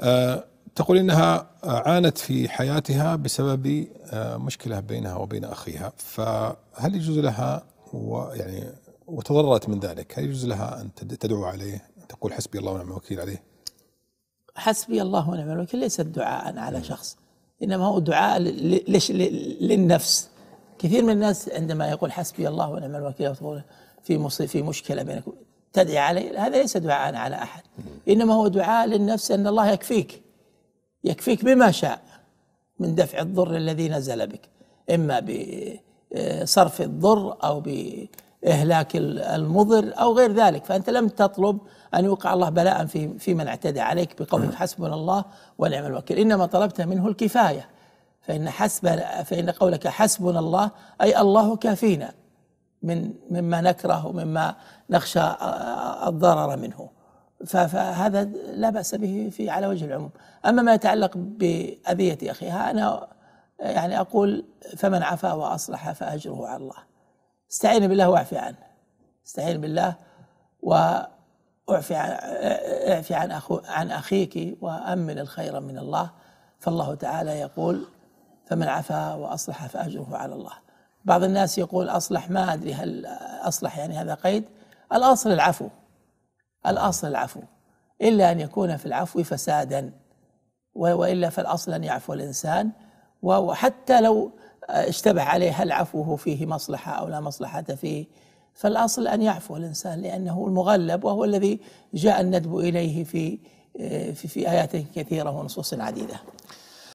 آه، تقول انها عانت في حياتها بسبب آه، مشكله بينها وبين اخيها فهل يجوز لها ويعني وتضررت من ذلك هل يجوز لها ان تدعو عليه تقول حسبي الله ونعم الوكيل عليه حسبي الله ونعم الوكيل ليس دعاء على نعم. شخص انما هو دعاء ليش للنفس كثير من الناس عندما يقول حسبي الله ونعم الوكيل في في مشكله بينك تدعي عليه هذا ليس دعاء على احد نعم. انما هو دعاء للنفس ان الله يكفيك يكفيك بما شاء من دفع الضر الذي نزل بك اما بصرف الضر او باهلاك المضر او غير ذلك فانت لم تطلب ان يوقع الله بلاء في في من اعتدى عليك بقولك نعم. حسبنا الله ونعم الوكيل انما طلبت منه الكفايه فان حسب فان قولك حسبنا الله اي الله كافينا من مما نكره ومما نخشى الضرر منه فهذا لا بأس به في على وجه العموم أما ما يتعلق بأذية أخيها أنا يعني أقول فمن عفا وأصلح فأجره على الله استعين بالله واعف عنه استعين بالله واعفي عن اعفي عن أخو عن أخيك وأمن الخير من الله فالله تعالى يقول فمن عفا وأصلح فأجره على الله بعض الناس يقول أصلح ما أدري هل أصلح يعني هذا قيد الأصل العفو الأصل العفو إلا أن يكون في العفو فسادا وإلا فالأصل أن يعفو الإنسان وحتى لو اشتبه عليه هل عفوه فيه مصلحة أو لا مصلحة فيه فالأصل أن يعفو الإنسان لأنه المغلب وهو الذي جاء الندب إليه في في, في آيات كثيرة ونصوص عديدة